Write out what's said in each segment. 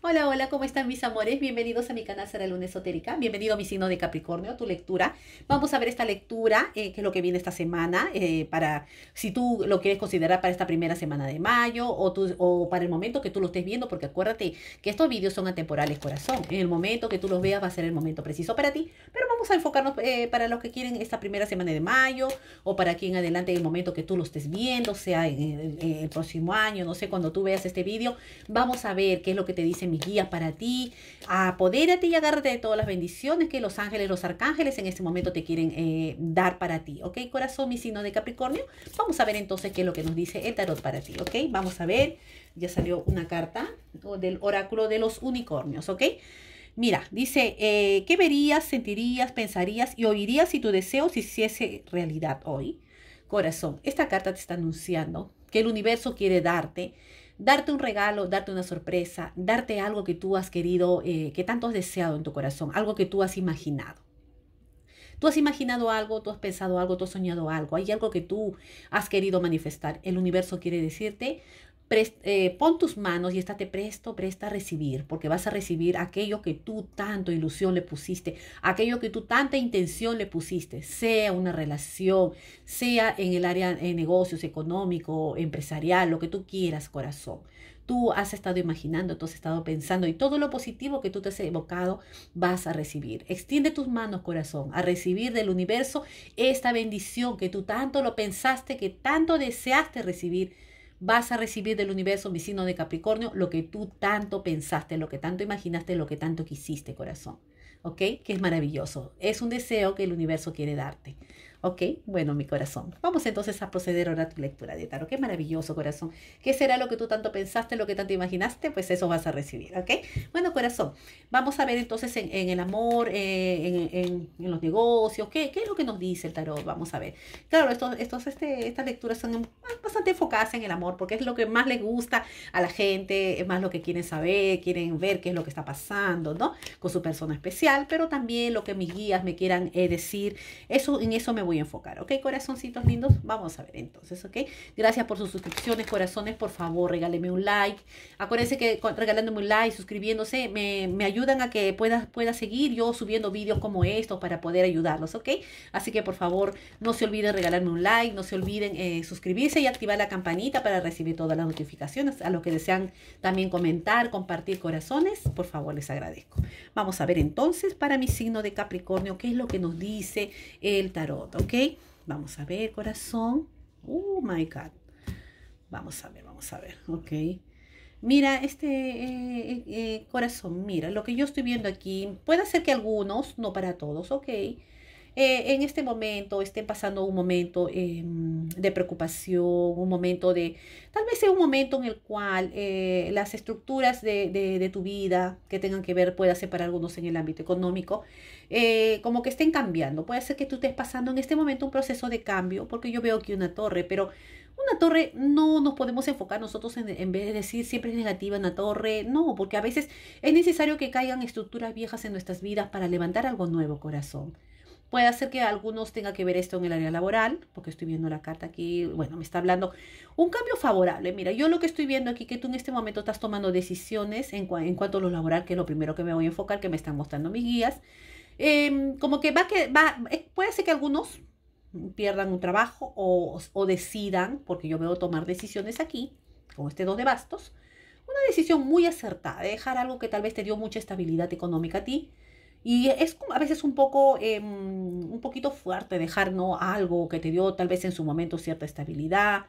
Hola, hola, ¿cómo están mis amores? Bienvenidos a mi canal Sara Luna Esotérica. Bienvenido a mi signo de Capricornio, tu lectura. Vamos a ver esta lectura, qué eh, que es lo que viene esta semana, eh, para si tú lo quieres considerar para esta primera semana de mayo o, o para el momento que tú lo estés viendo, porque acuérdate que estos vídeos son atemporales, corazón. En el momento que tú los veas va a ser el momento preciso para ti, pero vamos a enfocarnos eh, para los que quieren esta primera semana de mayo o para aquí en adelante, el momento que tú lo estés viendo, sea el próximo año, no sé, cuando tú veas este vídeo, vamos a ver qué es lo que te dicen mis guías para ti. Apodérate y agárrate de todas las bendiciones que los ángeles, los arcángeles en este momento te quieren eh, dar para ti. ¿Ok, corazón, mi signo de Capricornio? Vamos a ver entonces qué es lo que nos dice el tarot para ti. ¿Ok? Vamos a ver. Ya salió una carta del oráculo de los unicornios. ¿Ok? Mira, dice, eh, ¿qué verías, sentirías, pensarías y oirías si tu deseo se hiciese realidad hoy? Corazón, esta carta te está anunciando que el universo quiere darte darte un regalo, darte una sorpresa, darte algo que tú has querido, eh, que tanto has deseado en tu corazón, algo que tú has imaginado. Tú has imaginado algo, tú has pensado algo, tú has soñado algo, hay algo que tú has querido manifestar. El universo quiere decirte, eh, pon tus manos y estate presto, presta a recibir, porque vas a recibir aquello que tú tanto ilusión le pusiste, aquello que tú tanta intención le pusiste, sea una relación, sea en el área de negocios, económico, empresarial, lo que tú quieras, corazón. Tú has estado imaginando, tú has estado pensando y todo lo positivo que tú te has evocado vas a recibir. Extiende tus manos, corazón, a recibir del universo esta bendición que tú tanto lo pensaste, que tanto deseaste recibir vas a recibir del universo, mi signo de Capricornio, lo que tú tanto pensaste, lo que tanto imaginaste, lo que tanto quisiste, corazón. ¿Ok? Que es maravilloso. Es un deseo que el universo quiere darte. Ok, bueno, mi corazón. Vamos entonces a proceder ahora a tu lectura de tarot. Qué maravilloso, corazón. ¿Qué será lo que tú tanto pensaste, lo que tanto imaginaste? Pues eso vas a recibir, ¿ok? Bueno, corazón, vamos a ver entonces en, el amor, eh, en, los negocios, ¿qué, es lo que nos dice el tarot? Vamos a ver. Claro, estos, estos, este, estas lecturas son bastante enfocadas en el amor, porque es lo que más les gusta a la gente, es más lo que quieren saber, quieren ver qué es lo que está pasando, ¿no? Con su persona especial, pero también lo que mis guías me quieran eh, decir, eso, en eso me voy a enfocar, ¿ok? Corazoncitos lindos, vamos a ver entonces, ¿ok? Gracias por sus suscripciones, corazones, por favor, regáleme un like. Acuérdense que regalándome un like, suscribiéndose, me, me ayudan a que pueda, pueda seguir yo subiendo vídeos como estos para poder ayudarlos, ¿ok? Así que por favor, no se olviden regalarme un like, no se olviden eh, suscribirse y activar la campanita para recibir todas las notificaciones. A los que desean también comentar, compartir corazones, por favor, les agradezco. Vamos a ver entonces para mi signo de Capricornio, qué es lo que nos dice el tarot, ¿ok? Vamos a ver, corazón. Oh, my God. Vamos a ver, vamos a ver, ¿ok? Mira, este eh, eh, eh, corazón, mira, lo que yo estoy viendo aquí, puede ser que algunos, no para todos, ¿ok? Eh, en este momento estén pasando un momento em, de preocupación, un momento de, tal vez sea un momento en el cual eh, las estructuras de, de, tu vida que tengan que ver, pueda ser para algunos en el ámbito económico, eh, como que estén cambiando. Puede ser que tú estés pasando en este momento un proceso de cambio, porque yo veo aquí una torre, pero una torre no nos podemos enfocar nosotros en, en, vez de decir siempre es negativa una torre, no, porque a veces es necesario que caigan estructuras viejas en nuestras vidas para levantar algo nuevo, corazón. Puede ser que algunos tengan que ver esto en el área laboral, porque estoy viendo la carta aquí, bueno, me está hablando un cambio favorable. Mira, yo lo que estoy viendo aquí, que tú en este momento estás tomando decisiones en, cuanto a lo laboral, que es lo primero que me voy a enfocar, que me están mostrando mis guías. Em, como que va que va, eh, puede ser que algunos pierdan un trabajo o, decidan, porque yo veo tomar decisiones aquí, con este dos de bastos, una decisión muy acertada, dejar algo que tal vez te dio mucha estabilidad económica a ti, y es a veces un poco, em, un poquito fuerte dejar ¿no? algo que te dio tal vez en su momento cierta estabilidad,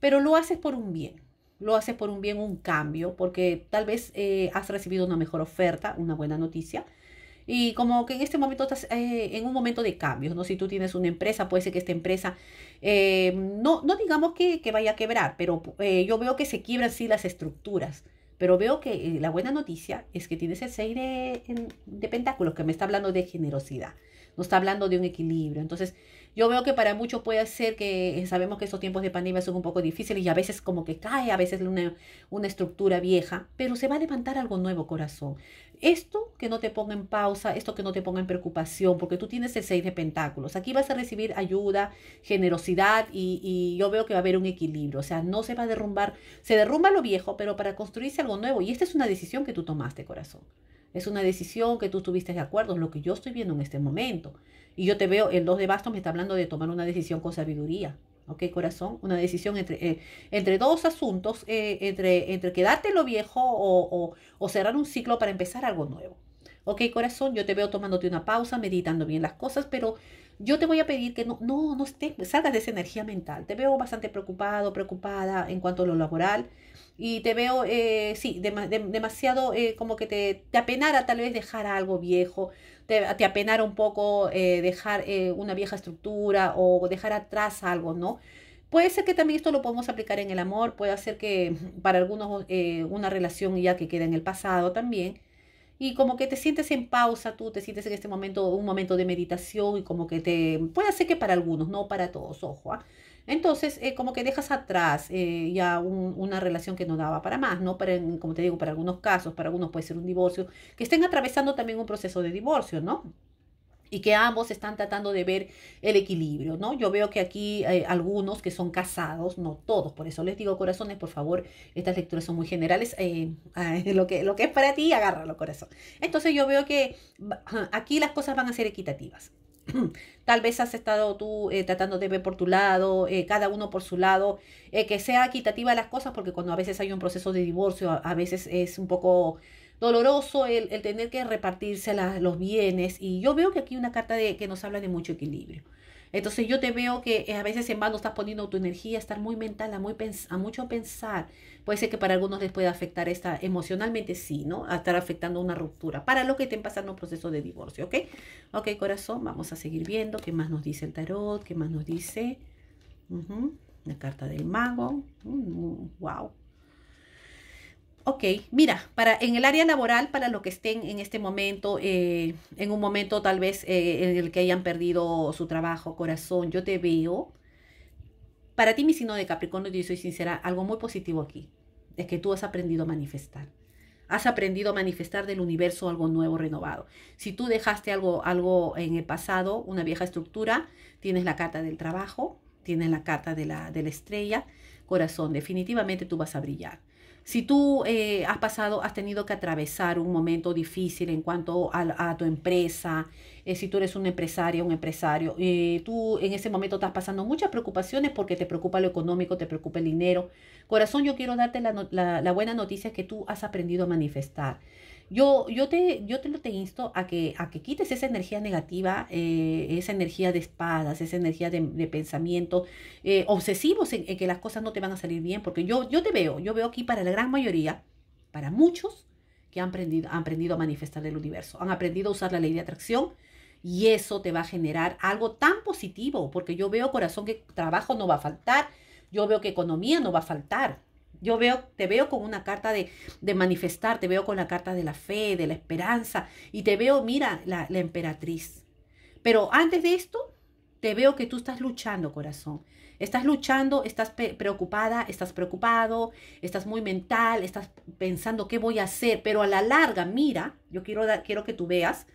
pero lo haces por un bien, lo haces por un bien, un cambio, porque tal vez eh, has recibido una mejor oferta, una buena noticia, y como que en este momento estás eh, en un momento de cambios, ¿no? Si tú tienes una empresa, puede ser que esta empresa, em, no, no digamos que, vaya a quebrar, pero eh, yo veo que se quiebran sí las estructuras. Pero veo que eh, la buena noticia es que tienes ese aire de, de pentáculos que me está hablando de generosidad, no está hablando de un equilibrio. Entonces, yo veo que para muchos puede ser que eh, sabemos que estos tiempos de pandemia son un poco difíciles y a veces como que cae, a veces una, estructura vieja, pero se va a levantar algo nuevo, corazón. Esto que no te ponga en pausa, esto que no te ponga en preocupación, porque tú tienes el seis de pentáculos. Aquí vas a recibir ayuda, generosidad y, yo veo que va a haber un equilibrio. O sea, no se va a derrumbar, se derrumba lo viejo, pero para construirse algo nuevo. Y esta es una decisión que tú tomaste, corazón. Es una decisión que tú estuviste de acuerdo, en lo que yo estoy viendo en este momento. Y yo te veo, el 2 de bastos me está hablando de tomar una decisión con sabiduría. ¿ok, corazón? Una decisión entre, eh, entre dos asuntos, eh, entre, entre quedarte lo viejo o, o, o, cerrar un ciclo para empezar algo nuevo. Ok, corazón, yo te veo tomándote una pausa, meditando bien las cosas, pero yo te voy a pedir que no, no, no estés, salgas de esa energía mental. Te veo bastante preocupado, preocupada en cuanto a lo laboral y te veo, eh, sí, demasiado eh, como que te, te, apenara tal vez dejar algo viejo, te, te apenara un poco eh, dejar eh, una vieja estructura o dejar atrás algo, ¿no? Puede ser que también esto lo podemos aplicar en el amor, puede ser que para algunos eh, una relación ya que queda en el pasado también y como que te sientes en pausa tú, te sientes en este momento un momento de meditación y como que te puede ser que para algunos, no para todos, ojo. ¿ah? Entonces, eh, como que dejas atrás eh, ya una relación que no daba para más, ¿no? como te digo, para algunos casos, para algunos puede ser un divorcio, que estén atravesando también un proceso de divorcio, ¿no? y que ambos están tratando de ver el equilibrio, ¿no? Yo veo que aquí eh, algunos que son casados, no todos, por eso les digo, corazones, por favor, estas lecturas son muy generales, eh, lo, que, lo que es para ti, agárralo, corazón. Entonces yo veo que aquí las cosas van a ser equitativas. Tal vez has estado tú eh, tratando de ver por tu lado, eh, cada uno por su lado, eh, que sea equitativa las cosas, porque cuando a veces hay un proceso de divorcio, a, veces es un poco doloroso el, tener que repartirse los bienes. Y yo veo que aquí una carta de, que nos habla de mucho equilibrio. Entonces yo te veo que eh, a veces en vano estás poniendo tu energía, estar muy mental, a, muy a mucho pensar. Puede ser que para algunos les pueda afectar esta, emocionalmente sí, ¿no? A estar afectando una ruptura. Para los que estén pasando un proceso de divorcio, ¿ok? Ok, corazón, vamos a seguir viendo qué más nos dice el tarot, qué más nos dice. La carta del mago. Mm, mm, guau. wow. Ok, mira, para en el área laboral, para los que estén en este momento, eh, en un momento tal vez eh, en el que hayan perdido su trabajo, corazón, yo te veo. Para ti, mi signo de Capricornio, yo soy sincera, algo muy positivo aquí es que tú has aprendido a manifestar. Has aprendido a manifestar del universo algo nuevo, renovado. Si tú dejaste algo, algo en el pasado, una vieja estructura, tienes la carta del trabajo, tienes la carta de la, de la estrella, corazón, definitivamente tú vas a brillar. Si tú eh, has pasado, has tenido que atravesar un momento difícil en cuanto a, tu empresa, eh, si tú eres un empresario, un eh, empresario, tú en ese momento estás pasando muchas preocupaciones porque te preocupa lo económico, te preocupa el dinero. Corazón, yo quiero darte la buena noticia que tú has aprendido a manifestar. Yo, te, te lo te insto a que, a que quites esa energía negativa, eh, esa energía de espadas, esa energía de, pensamiento, eh, obsesivos en, que las cosas no te van a salir bien, porque yo, yo te veo, yo veo aquí para la gran mayoría, para muchos que han aprendido, han aprendido a manifestar el universo, han aprendido a usar la ley de atracción, y eso te va a generar algo tan positivo, porque yo veo, corazón, que trabajo no va a faltar, yo veo que economía no va a faltar, yo veo, te veo con una carta de, de, manifestar, te veo con la carta de la fe, de la esperanza, y te veo, mira, la, la emperatriz. Pero antes de esto, te veo que tú estás luchando, corazón. Estás luchando, estás preocupada, estás preocupado, estás muy mental, estás pensando qué voy a hacer, pero a la larga, mira, yo quiero, quiero que tú veas,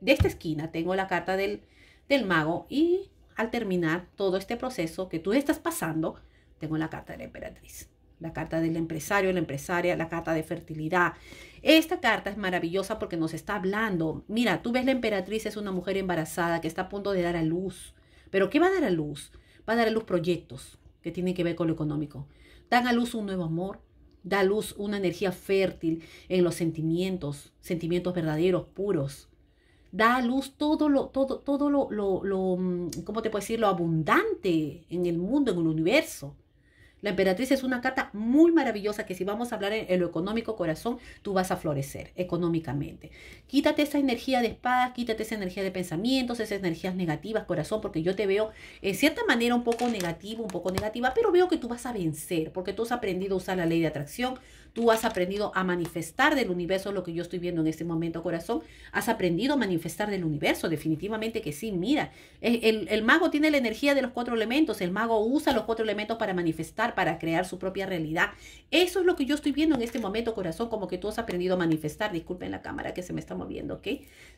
de esta esquina tengo la carta del, del mago y al terminar todo este proceso que tú estás pasando, tengo la carta de la emperatriz la carta del empresario, la empresaria, la carta de fertilidad. Esta carta es maravillosa porque nos está hablando. Mira, tú ves la emperatriz es una mujer embarazada que está a punto de dar a luz. Pero ¿qué va a dar a luz? Va a dar a luz proyectos que tienen que ver con lo económico. Dan a luz un nuevo amor, da a luz una energía fértil en los sentimientos, sentimientos verdaderos, puros. Da a luz todo lo, todo, todo lo, lo, lo mm, ¿cómo te puedo decir? Lo abundante en el mundo, en el universo. La emperatriz es una carta muy maravillosa que si vamos a hablar en, lo económico, corazón, tú vas a florecer económicamente. Quítate esa energía de espadas, quítate esa energía de pensamientos, esas energías negativas, corazón, porque yo te veo en cierta manera un poco negativo, un poco negativa, pero veo que tú vas a vencer, porque tú has aprendido a usar la ley de atracción, Tú has aprendido a manifestar del universo lo que yo estoy viendo en este momento, corazón. Has aprendido a manifestar del universo, definitivamente que sí. Mira, el, mago tiene la energía de los cuatro elementos. El mago usa los cuatro elementos para manifestar, para crear su propia realidad. Eso es lo que yo estoy viendo en este momento, corazón, como que tú has aprendido a manifestar. Disculpen la cámara que se me está moviendo, ¿ok?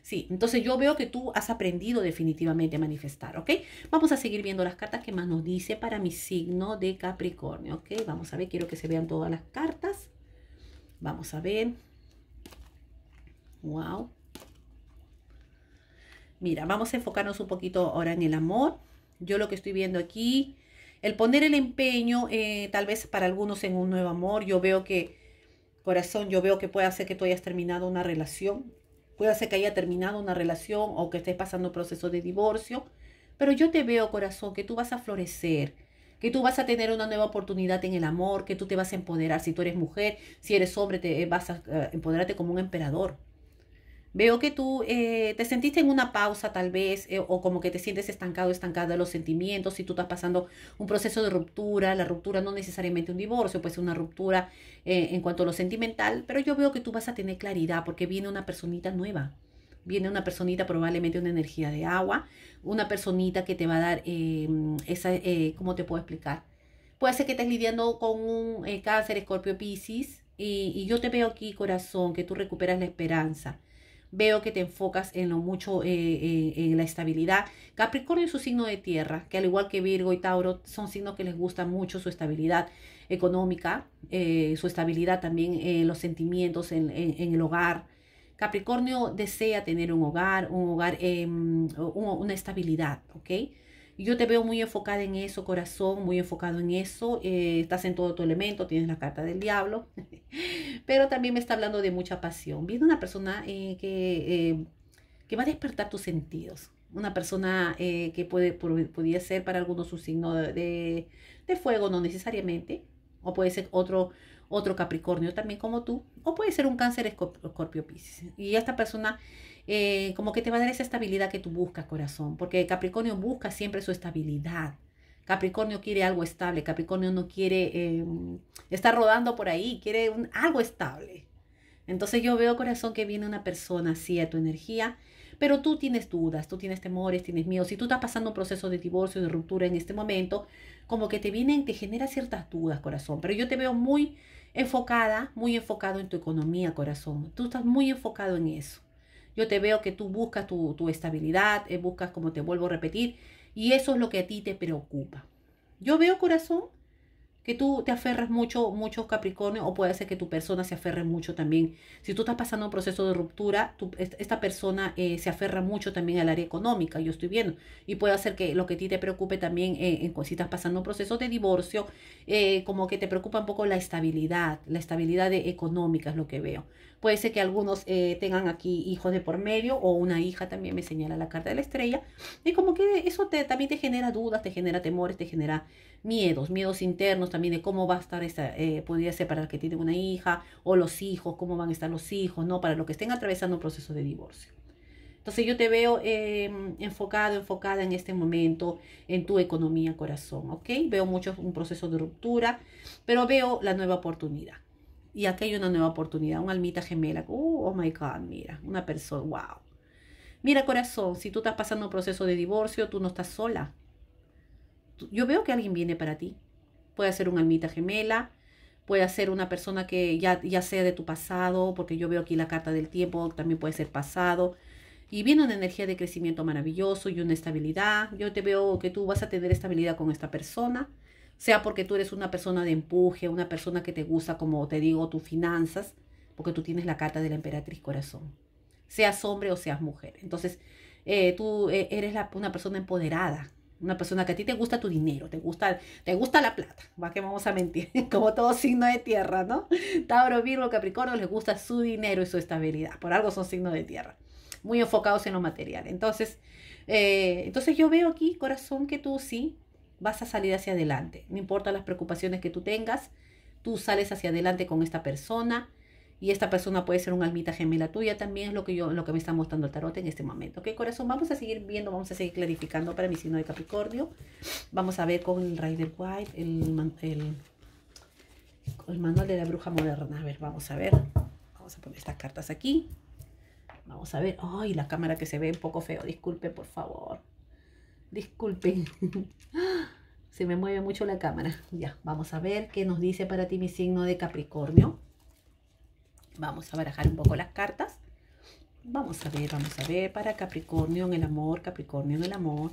Sí, entonces yo veo que tú has aprendido definitivamente a manifestar, ¿ok? Vamos a seguir viendo las cartas que más nos dice para mi signo de Capricornio, ¿ok? Vamos a ver, quiero que se vean todas las cartas. Vamos a ver. Wow. Mira, vamos a enfocarnos un poquito ahora en el amor. Yo lo que estoy viendo aquí, el poner el empeño, eh, tal vez para algunos en un nuevo amor. Yo veo que, corazón, yo veo que puede hacer que tú hayas terminado una relación. Puede ser que haya terminado una relación o que estés pasando un proceso de divorcio. Pero yo te veo, corazón, que tú vas a florecer que tú vas a tener una nueva oportunidad en el amor, que tú te vas a empoderar. Si tú eres mujer, si eres hombre, te eh, vas a eh, empoderarte como un emperador. Veo que tú eh, te sentiste en una pausa tal vez o como que te sientes estancado, estancada de los sentimientos, si tú estás pasando un proceso de ruptura, la ruptura no necesariamente un divorcio, pues una ruptura en cuanto a lo sentimental, pero yo veo que tú vas a tener claridad porque viene una personita nueva Viene una personita, probablemente una energía de agua, una personita que te va a dar eh, esa, eh, ¿cómo te puedo explicar? Puede ser que estés lidiando con un eh, cáncer, escorpio, piscis, y, yo te veo aquí, corazón, que tú recuperas la esperanza. Veo que te enfocas en lo mucho, en la estabilidad. Capricornio es su signo de tierra, que al igual que Virgo y Tauro, son signos que les gusta mucho su estabilidad económica, su estabilidad también en los sentimientos, en el hogar, Capricornio desea tener un hogar, un hogar, em, una estabilidad, ¿ok? Yo te veo muy enfocada en eso, corazón, muy enfocado en eso. Eh, estás en todo tu elemento, tienes la carta del diablo, pero también me está hablando de mucha pasión. Viene una persona eh, que, eh, que va a despertar tus sentidos, una persona que puede, podría ser para algunos un signo de, de, fuego, no necesariamente, o puede ser otro otro Capricornio también como tú, o puede ser un cáncer Escorpio Pisces. Y esta persona eh, como que te va a dar esa estabilidad que tú buscas, corazón, porque Capricornio busca siempre su estabilidad. Capricornio quiere algo estable, Capricornio no quiere em, estar rodando por ahí, quiere algo estable. Entonces yo veo, corazón, que viene una persona así a tu energía pero tú tienes dudas, tú tienes temores, tienes miedos. Si tú estás pasando un proceso de divorcio, de ruptura en este momento, como que te vienen, te genera ciertas dudas, corazón. Pero yo te veo muy enfocada, muy enfocado en tu economía, corazón. Tú estás muy enfocado en eso. Yo te veo que tú buscas tu, tu estabilidad, eh, buscas, como te vuelvo a repetir, y eso es lo que a ti te preocupa. Yo veo, corazón, que tú te aferras mucho, muchos Capricornio, o puede ser que tu persona se aferre mucho también. Si tú estás pasando un proceso de ruptura, esta persona eh, se aferra mucho también al área económica, yo estoy viendo. Y puede ser que lo que a ti te preocupe también, eh, en, si estás pasando un proceso de divorcio, eh, como que te preocupa un poco la estabilidad, la estabilidad económica es lo que veo. Puede ser que algunos tengan aquí hijos de por medio o una hija también me señala la carta de la estrella. Y como que eso también te genera dudas, te genera temores, te genera miedos, miedos internos también de cómo va a estar esa eh, podría ser para el que tiene una hija o los hijos, cómo van a estar los hijos, ¿no? Para los que estén atravesando un proceso de divorcio. Entonces yo te veo em, enfocado, enfocada en este momento en tu economía, corazón, ¿ok? Veo mucho un proceso de ruptura, pero veo la nueva oportunidad. Y aquí hay una nueva oportunidad, un almita gemela. Oh, oh my God, mira, una persona, wow. Mira, corazón, si tú estás pasando un proceso de divorcio, tú no estás sola. Yo veo que alguien viene para ti puede ser un almita gemela, puede ser una persona que ya, ya sea de tu pasado, porque yo veo aquí la carta del tiempo, también puede ser pasado. Y viene una energía de crecimiento maravilloso y una estabilidad. Yo te veo que tú vas a tener estabilidad con esta persona, sea porque tú eres una persona de empuje, una persona que te gusta, como te digo, tus finanzas, porque tú tienes la carta de la emperatriz corazón, seas hombre o seas mujer. Entonces, eh, tú eh, eres una persona empoderada, una persona que a ti te gusta tu dinero, te gusta, te gusta la plata, va que vamos a mentir, como todo signo de tierra, ¿no? Tauro, Virgo, Capricornio les gusta su dinero y su estabilidad, por algo son signos de tierra, muy enfocados en lo material. Entonces, eh, entonces yo veo aquí, corazón, que tú sí vas a salir hacia adelante, no importa las preocupaciones que tú tengas, tú sales hacia adelante con esta persona, y esta persona puede ser un almita gemela tuya también, es lo que, yo, lo que me está mostrando el tarot en este momento. Ok, corazón, vamos a seguir viendo, vamos a seguir clarificando para mi signo de Capricornio. Vamos a ver con el Rider White, el, el, el manual de la bruja moderna. A ver, vamos a ver. Vamos a poner estas cartas aquí. Vamos a ver. Ay, la cámara que se ve un poco feo. Disculpe, por favor. Disculpen. se me mueve mucho la cámara. Ya, vamos a ver qué nos dice para ti mi signo de Capricornio. Vamos a barajar un poco las cartas. Vamos a ver, vamos a ver. Para Capricornio en el amor, Capricornio en el amor.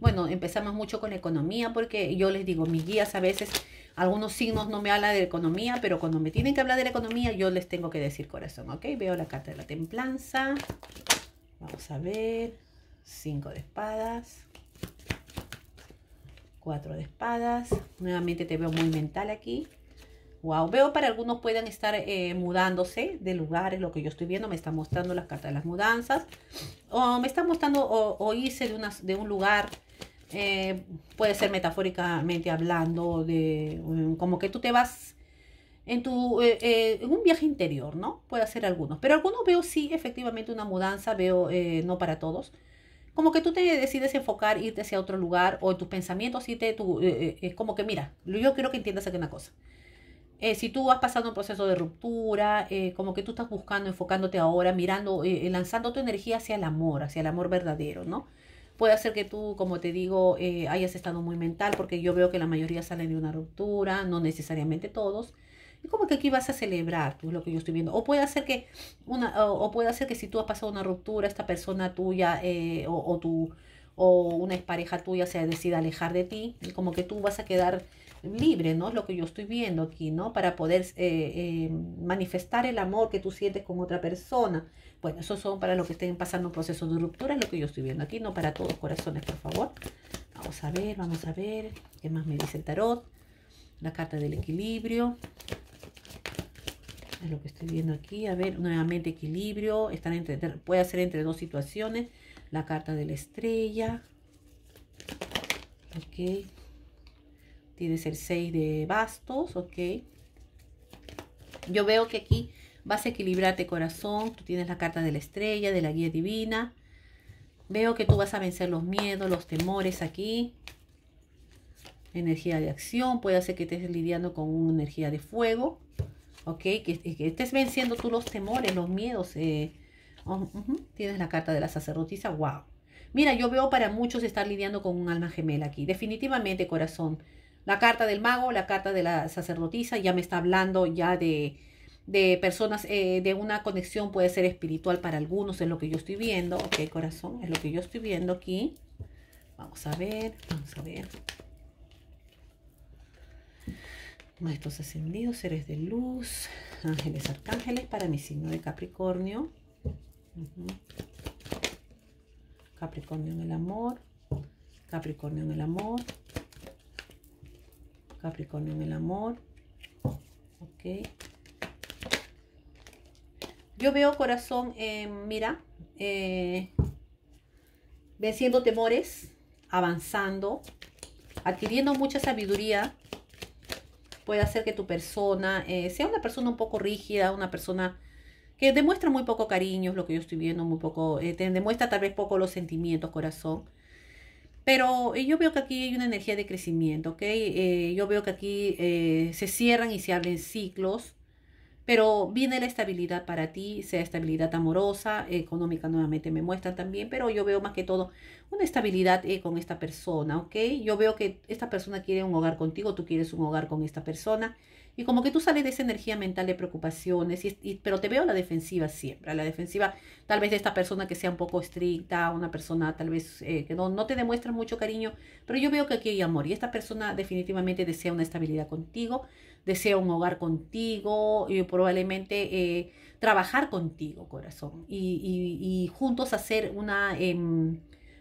Bueno, empezamos mucho con la economía porque yo les digo, mis guías a veces, algunos signos no me hablan de economía, pero cuando me tienen que hablar de la economía, yo les tengo que decir corazón, ¿ok? Veo la carta de la templanza. Vamos a ver. Cinco de espadas. Cuatro de espadas. Nuevamente te veo muy mental aquí. Wow, veo para algunos puedan estar eh, mudándose de lugares, lo que yo estoy viendo, me está mostrando las cartas de las mudanzas, o me está mostrando o, irse de, una, de un lugar, eh, puede ser metafóricamente hablando, de mm, como que tú te vas en, tu, eh, en un viaje interior, ¿no? Puede ser algunos, pero algunos veo sí, efectivamente una mudanza, veo no para todos, como que tú te decides enfocar, irte hacia otro lugar, o tus pensamientos, es como que mira, yo quiero que entiendas aquí una cosa. Eh, si tú has pasado un proceso de ruptura, eh, como que tú estás buscando, enfocándote ahora, mirando, eh, lanzando tu energía hacia el amor, hacia el amor verdadero, ¿no? Puede ser que tú, como te digo, hayas estado muy mental, porque yo veo que la mayoría salen de una ruptura, no necesariamente todos. Y como que aquí vas a celebrar, tú es lo que yo estoy viendo. O puede ser que, una, o, puede hacer que si tú has pasado una ruptura, esta persona tuya o, o, o una expareja tuya se decida alejar de ti, como que tú vas a quedar libre, ¿no? Es lo que yo estoy viendo aquí, ¿no? Para poder eh, eh, manifestar el amor que tú sientes con otra persona. Bueno, esos son para los que estén pasando un proceso de ruptura, es lo que yo estoy viendo aquí, no para todos corazones, por favor. Vamos a ver, vamos a ver, ¿qué más me dice el tarot? La carta del equilibrio. Es lo que estoy viendo aquí. A ver, nuevamente equilibrio. Están entre, puede ser entre dos situaciones. La carta de la estrella. Ok. Tienes el 6 de bastos, ok. Yo veo que aquí vas a equilibrarte corazón. Tú tienes la carta de la estrella, de la guía divina. Veo que tú vas a vencer los miedos, los temores aquí. Energía de acción. Puede ser que estés lidiando con una energía de fuego. ¿ok? Que, estés venciendo tú los temores, los miedos. Eh, oh, tienes la carta de la sacerdotisa, wow. Mira, yo veo para muchos estar lidiando con un alma gemela aquí. Definitivamente, corazón. La carta del mago, la carta de la sacerdotisa, ya me está hablando ya de, personas, eh, de una conexión puede ser espiritual para algunos, es lo que yo estoy viendo, ok corazón, es lo que yo estoy viendo aquí. Vamos a ver, vamos a ver. Maestros ascendidos, seres de luz, ángeles, arcángeles para mi signo de Capricornio. Capricornio en el amor, Capricornio en el amor, Capricornio en el amor. Ok. Yo veo corazón, eh, mira, eh, venciendo temores, avanzando, adquiriendo mucha sabiduría. Puede hacer que tu persona eh, sea una persona un poco rígida, una persona que demuestra muy poco cariño, es lo que yo estoy viendo, muy poco, demuestra tal vez poco los sentimientos, corazón pero eh, yo veo que aquí hay una energía de crecimiento, ¿ok? Eh, yo veo que aquí eh, se cierran y se abren ciclos, pero viene la estabilidad para ti, sea estabilidad amorosa, económica nuevamente me muestra también, pero yo veo más que todo una estabilidad con esta persona, ¿ok? Yo veo que esta persona quiere un hogar contigo, tú quieres un hogar con esta persona y como que tú sales de esa energía mental de preocupaciones, y, pero te veo la defensiva siempre, la defensiva tal vez de esta persona que sea un poco estricta, una persona tal vez eh, que no, no te demuestra mucho cariño, pero yo veo que aquí hay amor y esta persona definitivamente desea una estabilidad contigo, desea un hogar contigo y probablemente eh, trabajar contigo, corazón, y, juntos hacer una... Em,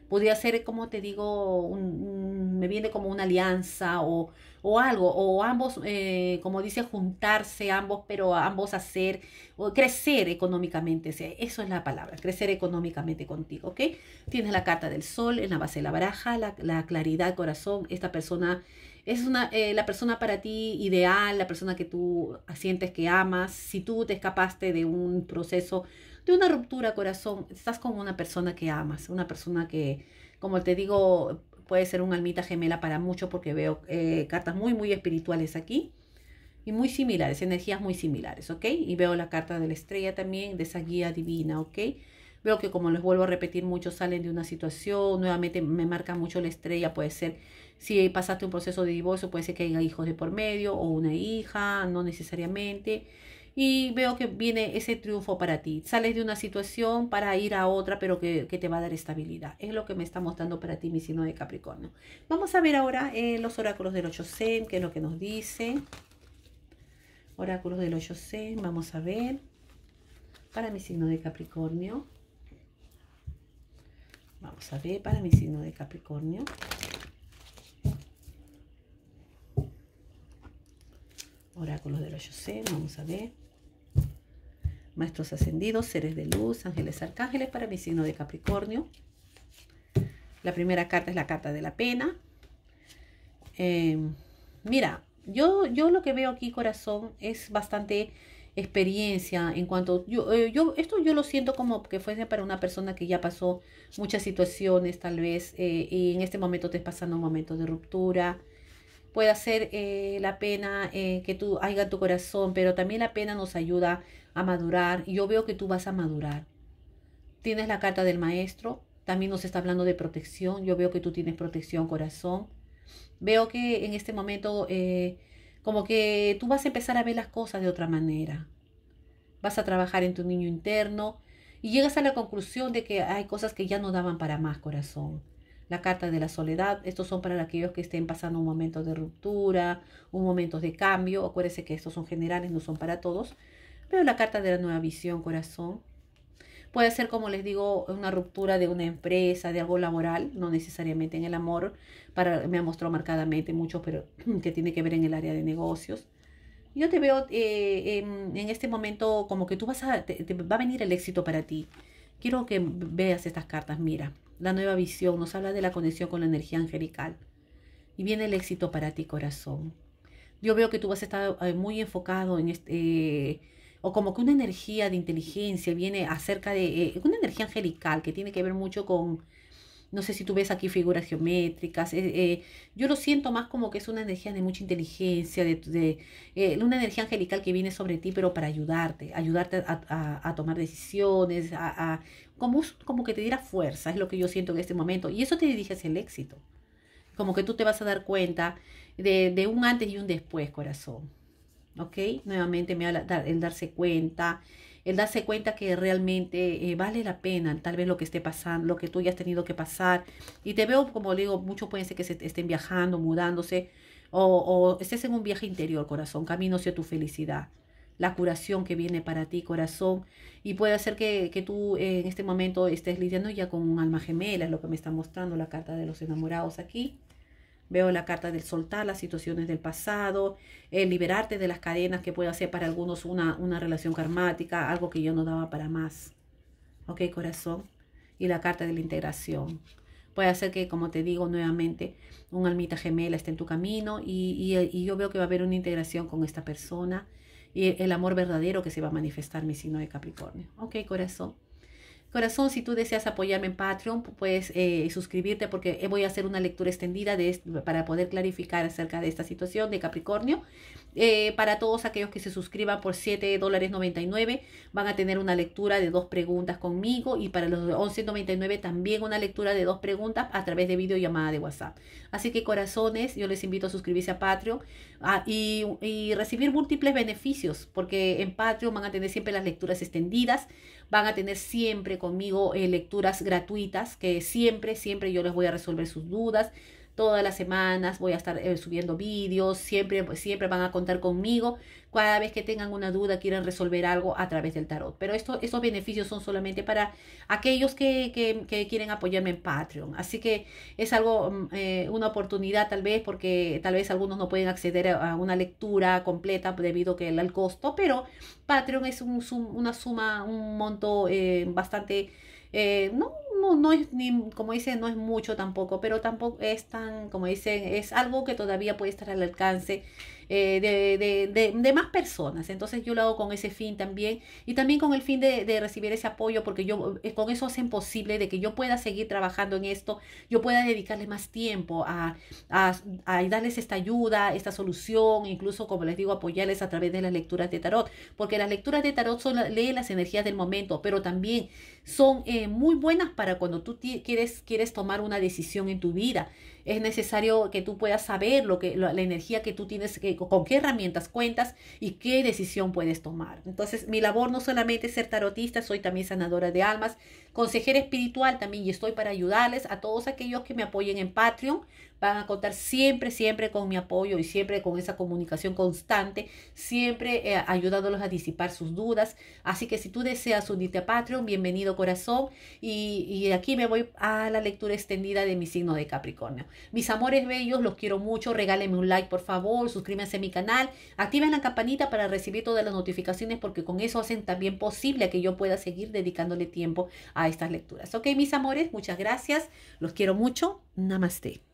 podría ser, como te digo, me viene como una alianza o o algo, o ambos, eh, como dice, juntarse ambos, pero ambos hacer, o crecer económicamente, eso es la palabra, crecer económicamente contigo, ¿ok? Tienes la carta del sol en la base de la baraja, la, claridad, corazón, esta persona es una, eh, la persona para ti ideal, la persona que tú sientes que amas, si tú te escapaste de un proceso, de una ruptura, corazón, estás con una persona que amas, una persona que, como te digo, puede ser un almita gemela para muchos porque veo eh, cartas muy, muy espirituales aquí. Y muy similares, energías muy similares, ¿ok? Y veo la carta de la estrella también, de esa guía divina, ¿ok? Veo que como les vuelvo a repetir, muchos salen de una situación, nuevamente me marca mucho la estrella, puede ser si pasaste un proceso de divorcio, puede ser que haya hijos de por medio o una hija, no necesariamente y veo que viene ese triunfo para ti. Sales de una situación para ir a otra, pero que, te va a dar estabilidad. Es lo que me está mostrando para ti mi signo de Capricornio. Vamos a ver ahora eh, los oráculos del 8 c qué es lo que nos dice. Oráculos del 8 c vamos a ver. Para mi signo de Capricornio. Vamos a ver para mi signo de Capricornio. Oráculos de los Yosef, vamos a ver. Maestros ascendidos, seres de luz, ángeles, arcángeles para mi signo de Capricornio. La primera carta es la carta de la pena. Eh, mira, yo, yo lo que veo aquí, corazón, es bastante experiencia en cuanto yo, eh, yo esto yo lo siento como que fuese para una persona que ya pasó muchas situaciones tal vez eh, y en este momento te pasando un momento de ruptura puede ser eh, la pena eh, que tú haya tu corazón, pero también la pena nos ayuda a madurar. Yo veo que tú vas a madurar. Tienes la carta del maestro, también nos está hablando de protección. Yo veo que tú tienes protección, corazón. Veo que en este momento eh, como que tú vas a empezar a ver las cosas de otra manera. Vas a trabajar en tu niño interno y llegas a la conclusión de que hay cosas que ya no daban para más, corazón la carta de la soledad. Estos son para aquellos que estén pasando un momento de ruptura, un momento de cambio. Acuérdense que estos son generales, no son para todos. Pero la carta de la nueva visión, corazón. Puede ser, como les digo, una ruptura de una empresa, de algo laboral, no necesariamente en el amor. Para, me ha mostrado marcadamente mucho, pero que tiene que ver en el área de negocios. Yo te veo eh, en, este momento como que tú vas a, te va a venir el éxito para ti. Quiero que veas estas cartas, mira la nueva visión, nos habla de la conexión con la energía angelical. Y viene el éxito para ti, corazón. Yo veo que tú vas a estar eh, muy enfocado en este... Eh, o como que una energía de inteligencia viene acerca de... Eh, una energía angelical que tiene que ver mucho con no sé si tú ves aquí figuras geométricas. Eh, eh, yo lo siento más como que es una energía de mucha inteligencia, de, de eh, una energía angelical que viene sobre ti, pero para ayudarte, ayudarte a, a, tomar decisiones, a, como, como que te diera fuerza, es lo que yo siento en este momento. Y eso te dirige hacia el éxito. Como que tú te vas a dar cuenta de, un antes y un después, corazón. ¿Ok? Nuevamente me habla el darse cuenta, el darse cuenta que realmente eh, vale la pena tal vez lo que esté pasando, lo que tú hayas tenido que pasar. Y te veo, como le digo, muchos pueden ser que se estén viajando, mudándose, o, o estés en un viaje interior, corazón, camino hacia tu felicidad la curación que viene para ti, corazón. Y puede ser que, que tú eh, en este momento estés lidiando ya con un alma gemela, es lo que me está mostrando la carta de los enamorados aquí. Veo la carta del soltar las situaciones del pasado, el eh, liberarte de las cadenas que puede hacer para algunos una, una relación karmática, algo que yo no daba para más. ¿Ok, corazón? Y la carta de la integración. Puede ser que, como te digo nuevamente, un almita gemela esté en tu camino y, y yo veo que va a haber una integración con esta persona y el amor verdadero que se va a manifestar mi signo de Capricornio. Ok, corazón. Corazón, si tú deseas apoyarme en Patreon, puedes eh, suscribirte porque eh, voy a hacer una lectura extendida de, para poder clarificar acerca de esta situación de Capricornio. Eh, para todos aquellos que se suscriban por $7.99, van a tener una lectura de dos preguntas conmigo y para los 11.99 también una lectura de dos preguntas a través de videollamada de WhatsApp. Así que corazones, yo les invito a suscribirse a Patreon ah, y, y recibir múltiples beneficios porque en Patreon van a tener siempre las lecturas extendidas Van a tener siempre conmigo eh, lecturas gratuitas que siempre, siempre yo les voy a resolver sus dudas. Todas las semanas voy a estar eh, subiendo vídeos, siempre, pues, siempre van a contar conmigo. Cada vez que tengan una duda, quieran resolver algo a través del tarot. Pero esto, estos beneficios son solamente para aquellos que, que, quieren apoyarme en Patreon. Así que es algo, mm, eh, una oportunidad tal vez, porque tal vez algunos no pueden acceder a una lectura completa debido que al costo, pero Patreon es un, una suma, un monto eh, bastante eh, no, no, no, es ni, como dicen, no es mucho tampoco, pero tampoco es tan, como dicen, es algo que todavía puede estar al alcance eh, de, de, más personas. Entonces yo lo hago con ese fin también y también con el fin de, recibir ese apoyo porque yo eh, con eso hacen posible de que yo pueda seguir trabajando en esto, yo pueda dedicarle más tiempo a, darles esta ayuda, esta solución, incluso como les digo, apoyarles a través de las lecturas de tarot, porque las lecturas de tarot son leen las energías del momento, pero también son eh, muy buenas para cuando tú quieres, quieres tomar una decisión en tu vida. Es necesario que tú puedas saber lo que, la energía que tú tienes que, con qué herramientas cuentas y qué decisión puedes tomar. Entonces, mi labor no solamente es ser tarotista, soy también sanadora de almas, consejera espiritual también y estoy para ayudarles a todos aquellos que me apoyen en Patreon. Van a contar siempre, siempre con mi apoyo y siempre con esa comunicación constante, siempre eh, ayudándolos a disipar sus dudas. Así que si tú deseas unirte a Patreon, bienvenido corazón. Y, y aquí me voy a la lectura extendida de mi signo de Capricornio. Mis amores bellos, los quiero mucho. Regálenme un like, por favor. Suscríbanse a mi canal. Activen la campanita para recibir todas las notificaciones porque con eso hacen también posible que yo pueda seguir dedicándole tiempo a estas lecturas. Ok, mis amores, muchas gracias. Los quiero mucho. Namaste.